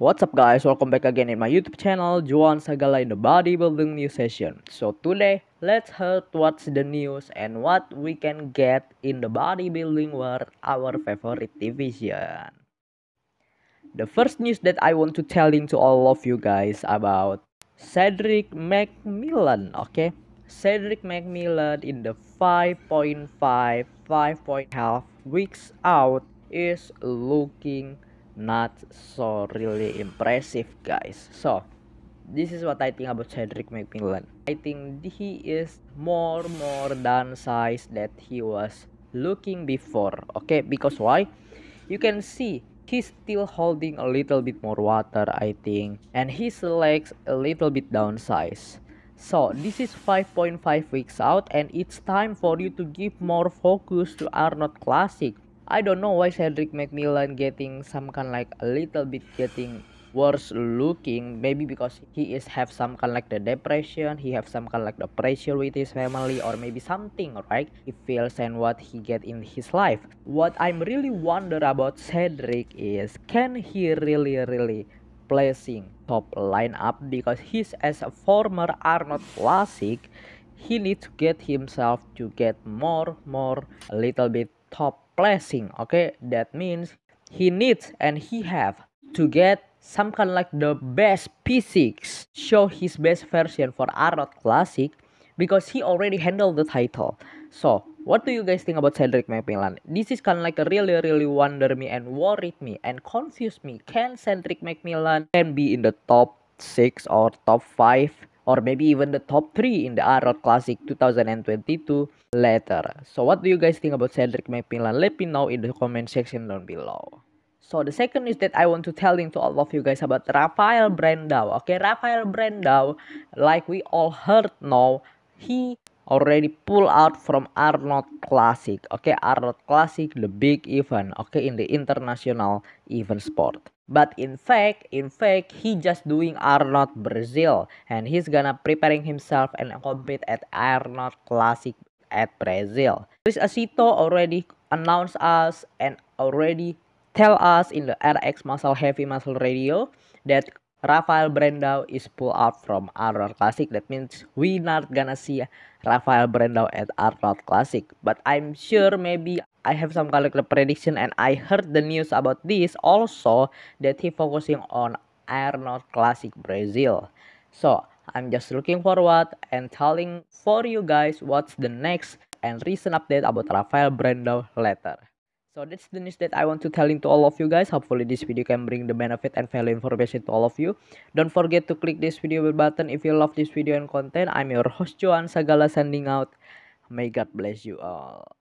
What's up guys, welcome back again in my YouTube channel, Juan Sagala in the bodybuilding news session. So today, let's hear what's the news and what we can get in the bodybuilding world, our favorite division. The first news that I want to tell into all of you guys about Cedric McMillan, okay? Cedric McMillan in the 5.5, 5.5 weeks out is looking not so really impressive guys so this is what I think about Cedric McMillan I think he is more more than size that he was looking before okay because why you can see he's still holding a little bit more water I think and his legs a little bit downsize so this is 5.5 weeks out and it's time for you to give more focus to Arnold Classic I don't know why Cedric McMillan getting some kind like a little bit getting worse looking maybe because he is have some kind like the depression he have some kind like the pressure with his family or maybe something right he feels and what he get in his life what i'm really wonder about cedric is can he really really placing top lineup because he's as a former arnold classic he needs to get himself to get more more a little bit top placing. Okay, that means he needs and he have to get some kind like the best physics, show his best version for Arnold Classic because he already handled the title. So, what do you guys think about Cedric McMillan? This is kind of like a really really wonder me and worried me and confused me. Can Cedric McMillan can be in the top six or top five? or maybe even the top 3 in the Arnold Classic 2022 later. So what do you guys think about Cedric McMillan? Let me know in the comment section down below. So the second is that I want to tell to all of you guys about Rafael Brandao. Okay, Rafael Brandao, like we all heard now, he already pulled out from Arnold Classic. Okay, Arnold Classic, the big event, okay, in the international event sport. But in fact, in fact, he just doing Arnold Brazil and he's gonna preparing himself and compete at Arnold Classic at Brazil. Chris Acito already announced us and already tell us in the RX Muscle Heavy Muscle Radio that Rafael Brandao is pulled out from Arnold Classic. That means we not gonna see Rafael Brandao at Arnold Classic. But I'm sure maybe I have some kind of prediction and I heard the news about this also that he focusing on Arnold Classic Brazil. So I'm just looking forward and telling for you guys what's the next and recent update about Rafael Brandao later. So that's the news that I want to telling to all of you guys. Hopefully this video can bring the benefit and value information to all of you. Don't forget to click this video button if you love this video and content. I'm your host Joan Sagala sending out. May God bless you all.